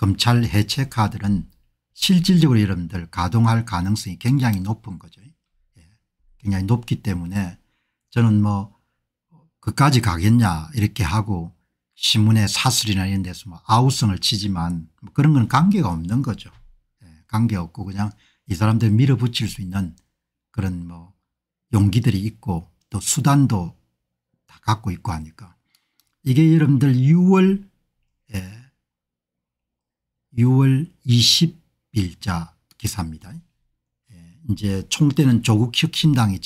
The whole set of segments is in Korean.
검찰 해체 카드는 실질적으로 여러분들 가동할 가능성이 굉장히 높은 거죠. 예, 굉장히 높기 때문에 저는 뭐 그까지 가겠냐 이렇게 하고 신문의 사설이나 이런 데서 뭐 아우성을 치지만 뭐 그런 건 관계가 없는 거죠. 예, 관계없고 그냥 이 사람들 밀어붙일 수 있는 그런 뭐 용기들이 있고 또 수단도 다 갖고 있고 하니까 이게 여러분들 6월 예. 6월 20일자 기사입니다. 예, 이제 총대는 조국 혁신당이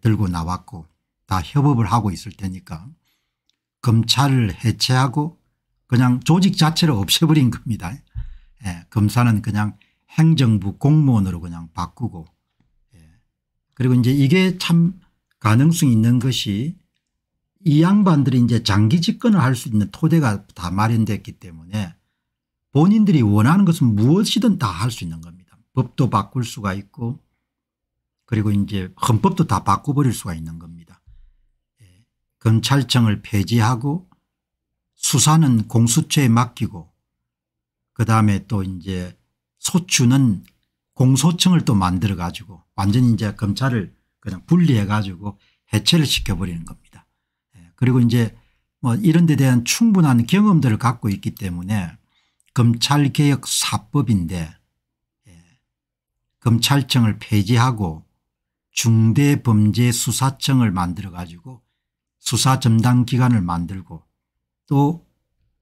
들고 나왔고 다 협업을 하고 있을 테니까 검찰을 해체하고 그냥 조직 자체를 없애버린 겁니다. 예, 검사는 그냥 행정부 공무원으로 그냥 바꾸고 예. 그리고 이제 이게 참 가능성이 있는 것이 이 양반들이 이제 장기 집권을 할 수 있는 토대가 다 마련됐기 때문에 본인들이 원하는 것은 무엇이든 다 할 수 있는 겁니다. 법도 바꿀 수가 있고 그리고 이제 헌법도 다 바꿔버릴 수가 있는 겁니다. 예. 검찰청을 폐지하고 수사는 공수처에 맡기고 그다음에 또 이제 소추는 공소청을 또 만들어 가지고 완전히 이제 검찰을 그냥 분리해 가지고 해체를 시켜버리는 겁니다. 예. 그리고 이제 뭐 이런 데 대한 충분한 경험들을 갖고 있기 때문에 검찰개혁 사법인데 예, 검찰청을 폐지하고 중대범죄수사청을 만들어 가지고 수사전담기관을 만들고 또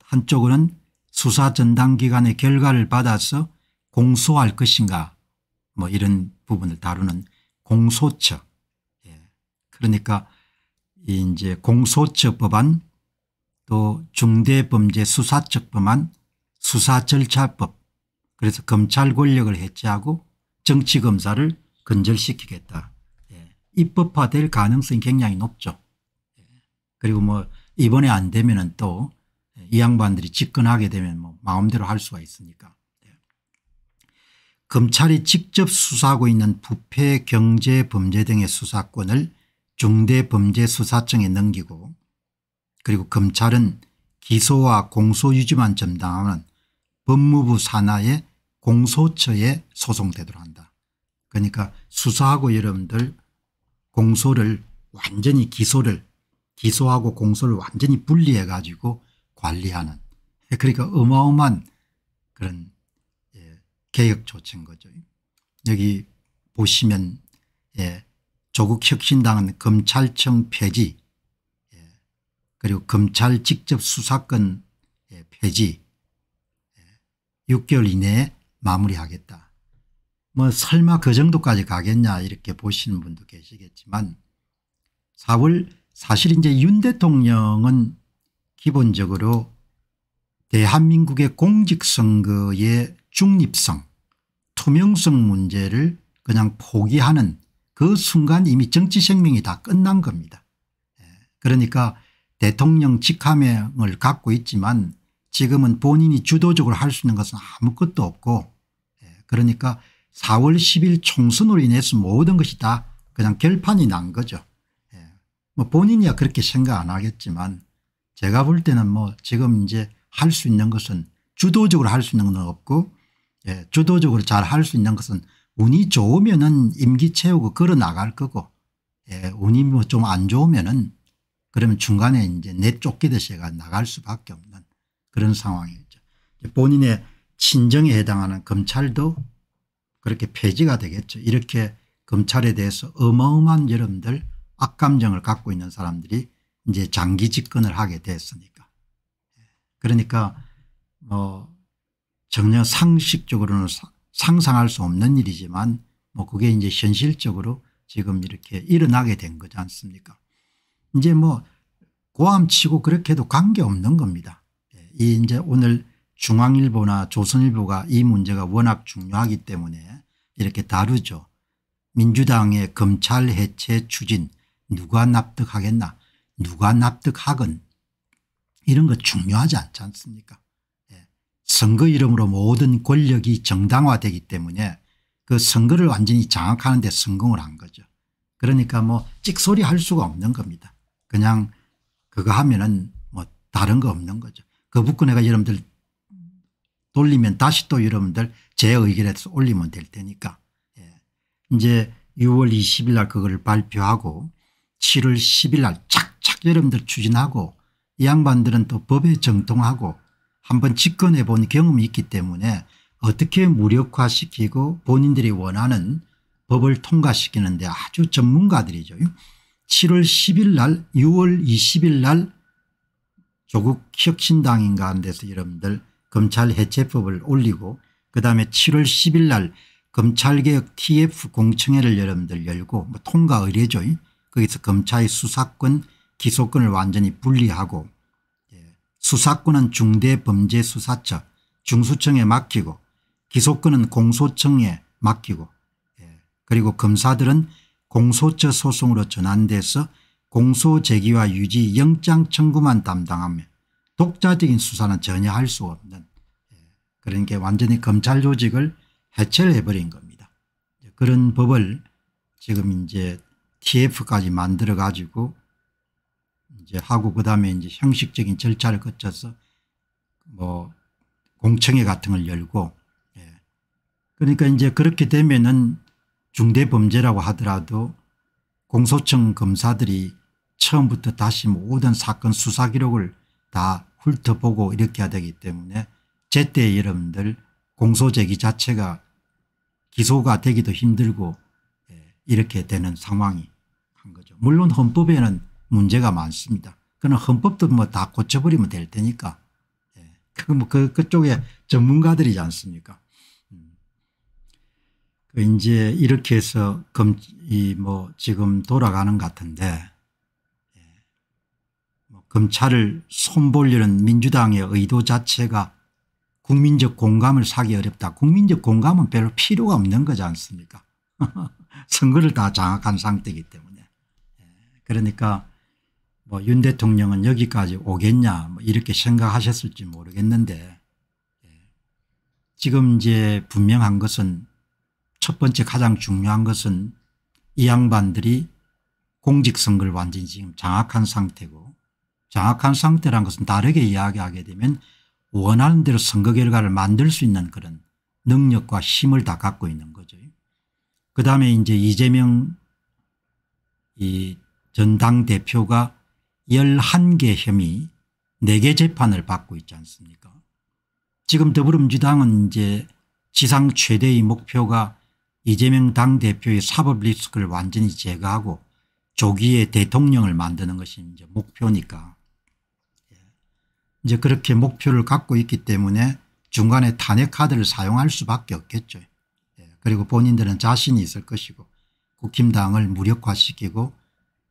한쪽으로는 수사전담기관의 결과를 받아서 공소할 것인가 뭐 이런 부분을 다루는 공소처 예. 그러니까 이제 공소처 법안 또 중대범죄수사처 법안 수사 절차법 그래서 검찰 권력을 해체하고 정치검사를 근절시키겠다. 예. 입법화될 가능성이 굉장히 높죠. 예. 그리고 뭐 이번에 안 되면 또이 예, 양반들이 집권하게 되면 뭐 마음대로 할 수가 있으니까. 예. 검찰이 직접 수사하고 있는 부패 경제 범죄 등의 수사권을 중대범죄수사청에 넘기고 그리고 검찰은 기소와 공소유지만 점당하는 법무부 산하의 공소처에 소송되도록 한다. 그러니까 수사하고 여러분들 공소를 완전히 기소를 기소하고 공소를 완전히 분리해 가지고 관리하는 그러니까 어마어마한 그런 예, 개혁 조치인 거죠. 여기 보시면 예, 조국 혁신당은 검찰청 폐지 예, 그리고 검찰 직접 수사권 예, 폐지 6개월 이내에 마무리하겠다. 뭐 설마 그 정도까지 가겠냐 이렇게 보시는 분도 계시겠지만 4월 사실 이제 윤 대통령은 기본적으로 대한민국의 공직선거의 중립성 투명성 문제를 그냥 포기하는 그 순간 이미 정치 생명이 다 끝난 겁니다. 예, 그러니까 대통령 직함을 갖고 있지만 지금은 본인이 주도적으로 할 수 있는 것은 아무것도 없고 예, 그러니까 4월 10일 총선으로 인해서 모든 것이 다 그냥 결판이 난 거죠. 예, 뭐 본인이야 그렇게 생각 안 하겠지만 제가 볼 때는 뭐 지금 이제 할 수 있는 것은 주도적으로 할 수 있는 건 없고 예, 주도적으로 잘 할 수 있는 것은 운이 좋으면은 임기 채우고 걸어 나갈 거고 예, 운이 뭐 좀 안 좋으면은 그러면 중간에 이제 내쫓기듯이 나갈 수밖에 없는 그런 상황이죠. 본인의 친정에 해당하는 검찰도 그렇게 폐지가 되겠죠. 이렇게 검찰에 대해서 어마어마한 여러분들 악감정을 갖고 있는 사람들이 이제 장기 집권을 하게 됐으니까. 그러니까 뭐 전혀 상식적으로는 상상할 수 없는 일이지만 뭐 그게 이제 현실적으로 지금 이렇게 일어나게 된 거지 않습니까 이제 뭐 고함치고 그렇게 해도 관계없는 겁니다. 이 이제 오늘 중앙일보나 조선일보가 이 문제가 워낙 중요하기 때문에 이렇게 다루죠. 민주당의 검찰 해체 추진 누가 납득하겠나 누가 납득하건 이런 거 중요하지 않지 않습니까 예. 선거 이름으로 모든 권력이 정당화되기 때문에 그 선거를 완전히 장악하는 데 성공을 한 거죠. 그러니까 뭐 찍소리 할 수가 없는 겁니다. 그냥 그거 하면은 뭐 다른 거 없는 거죠. 그 붙고 내가 여러분들 돌리면 다시 또 여러분들 제 의견에 서 올리면 될 테니까 예. 이제 6월 20일 날 그걸 발표하고 7월 10일 날 착착 여러분들 추진하고 이 양반들은 또 법에 정통하고 한번 집권해 본 경험이 있기 때문에 어떻게 무력화시키고 본인들이 원하는 법을 통과시키는데 아주 전문가들이죠. 7월 10일 날 6월 20일 날 조국 혁신당인가 데서 여러분들 검찰 해체법을 올리고 그다음에 7월 10일 날 검찰개혁 tf 공청회를 여러분들 열고 뭐 통과 의뢰죠. 거기서 검찰의 수사권 기소권을 완전히 분리하고 예, 수사권은 중대범죄수사처 중수청에 맡기고 기소권은 공소청에 맡기고 예, 그리고 검사들은 공소처 소송으로 전환돼서 공소 제기와 유지 영장 청구만 담당하며 독자적인 수사는 전혀 할 수 없는 그러니까 완전히 검찰 조직을 해체를 해버린 겁니다. 그런 법을 지금 이제 TF까지 만들어 가지고 이제 하고 그다음에 이제 형식적인 절차를 거쳐서 뭐 공청회 같은 걸 열고 예. 그러니까 이제 그렇게 되면은 중대 범죄라고 하더라도 공소청 검사들이 처음부터 다시 모든 사건 수사 기록을 다 훑어보고 이렇게 해야 되기 때문에 제때 여러분들 공소 제기 자체가 기소가 되기도 힘들고 예, 이렇게 되는 상황이 한 거죠. 물론 헌법에는 문제가 많습니다. 그는 헌법도 뭐 다 고쳐버리면 될 테니까. 그, 그, 그쪽에 전문가들이지 않습니까? 이제 이렇게 해서 검, 이뭐 지금 돌아가는 것 같은데 예. 뭐 검찰을 손볼려는 민주당의 의도 자체가 국민적 공감을 사기 어렵다. 국민적 공감은 별로 필요가 없는 거지 않습니까? 선거를 다 장악한 상태이기 때문에. 예. 그러니까 뭐 윤 대통령은 여기까지 오겠냐 뭐 이렇게 생각하셨을지 모르겠는데 예. 지금 이제 분명한 것은 첫 번째 가장 중요한 것은 이 양반들이 공직선거를 완전히 지금 장악한 상태고 장악한 상태란 것은 다르게 이야기하게 되면 원하는 대로 선거 결과를 만들 수 있는 그런 능력과 힘을 다 갖고 있는 거죠. 그 다음에 이제 이재명 이 전당대표가 11개 혐의 4개 재판을 받고 있지 않습니까 지금 더불어민주당은 이제 지상 최대의 목표가 이재명 당대표의 사법 리스크를 완전히 제거하고 조기에 대통령을 만드는 것이 이제 목표니까 이제 그렇게 목표를 갖고 있기 때문에 중간에 탄핵 카드를 사용할 수밖에 없겠죠. 예, 그리고 본인들은 자신이 있을 것이고 국힘당을 무력화시키고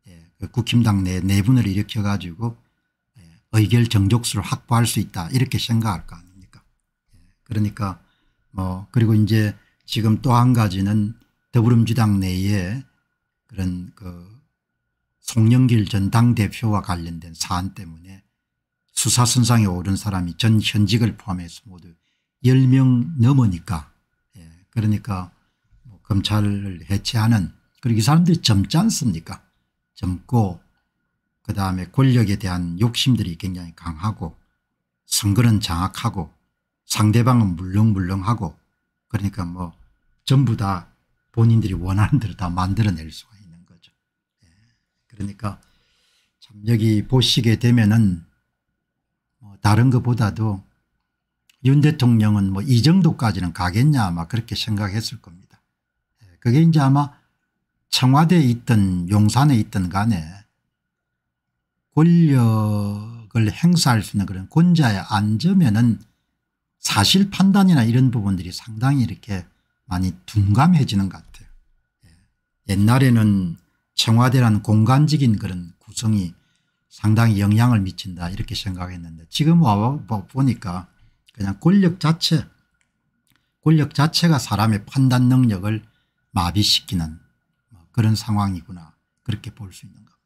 예, 그 국힘당 내 내분을 일으켜 가지고 예, 의결 정족수를 확보할 수 있다 이렇게 생각할 거 아닙니까. 그러니까 뭐 그리고 이제 지금 또 한 가지는 더불어민주당 내에 그런 그 송영길 전 당대표와 관련된 사안 때문에 수사선상에 오른 사람이 전 현직을 포함해서 모두 10명 넘으니까 예. 그러니까 뭐 검찰을 해체하는 그리고 이 사람들이 젊지 않습니까 젊고 그다음에 권력에 대한 욕심들이 굉장히 강하고 선거는 장악하고 상대방은 물렁물렁하고 그러니까 뭐 전부 다 본인들이 원하는 대로 다 만들어낼 수가 있는 거죠. 예. 그러니까 참 여기 보시게 되면은 뭐 다른 것보다도 윤 대통령은 뭐 이 정도까지는 가겠냐 아마 그렇게 생각했을 겁니다. 예. 그게 이제 아마 청와대에 있던 용산에 있던 간에 권력을 행사할 수 있는 그런 권자에 앉으면은 사실 판단이나 이런 부분들이 상당히 이렇게 많이 둔감해지는 것 같아요. 예. 옛날에는 청와대라는 공간적인 그런 구성이 상당히 영향을 미친다 이렇게 생각했는데 지금 와 보니까 그냥 권력 자체 권력 자체가 사람의 판단 능력을 마비시키는 그런 상황이구나 그렇게 볼 수 있는 겁니다.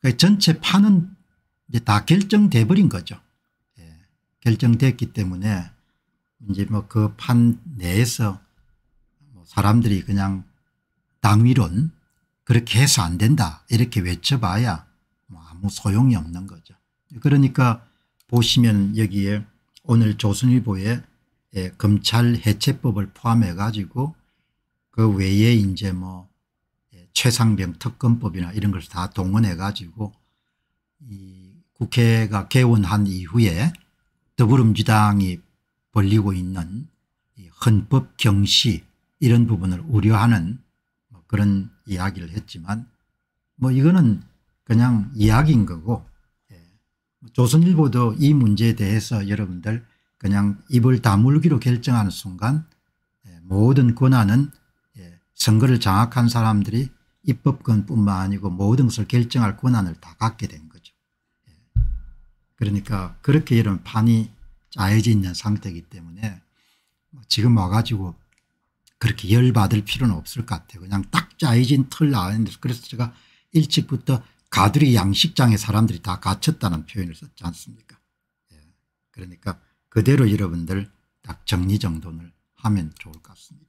그러니까 전체 판은 이제 다 결정돼 버린 거죠. 예. 결정됐기 때문에 이제 뭐 그 판 내에서 뭐 사람들이 그냥 당위론 그렇게 해서 안 된다 이렇게 외쳐봐야 뭐 아무 소용이 없는 거죠. 그러니까 보시면 여기에 오늘 조선일보에 예, 검찰 해체법을 포함해 가지고 그 외에 이제 뭐 예, 최상병 특검법이나 이런 것을 다 동원해 가지고 이 국회가 개원한 이후에 더불어민주당이 벌리고 있는 헌법 경시 이런 부분을 우려하는 뭐 그런 이야기를 했지만 뭐 이거는 그냥 이야기인 거고 예. 뭐 조선일보도 이 문제에 대해서 여러분들 그냥 입을 다물기로 결정하는 순간 예. 모든 권한은 예. 선거를 장악한 사람들이 입법권뿐만 아니고 모든 것을 결정할 권한을 다 갖게 된 거죠. 예. 그러니까 그렇게 이런 판이 아여져 있는 상태이기 때문에 지금 와가지고 그렇게 열받을 필요는 없을 것 같아요. 그냥 딱 짜여진 틀 안에 그래서 제가 일찍부터 가두리 양식장에 사람들이 다 갇혔다는 표현을 썼지 않습니까 예. 그러니까 그대로 여러분들 딱 정리정돈을 하면 좋을 것 같습니다.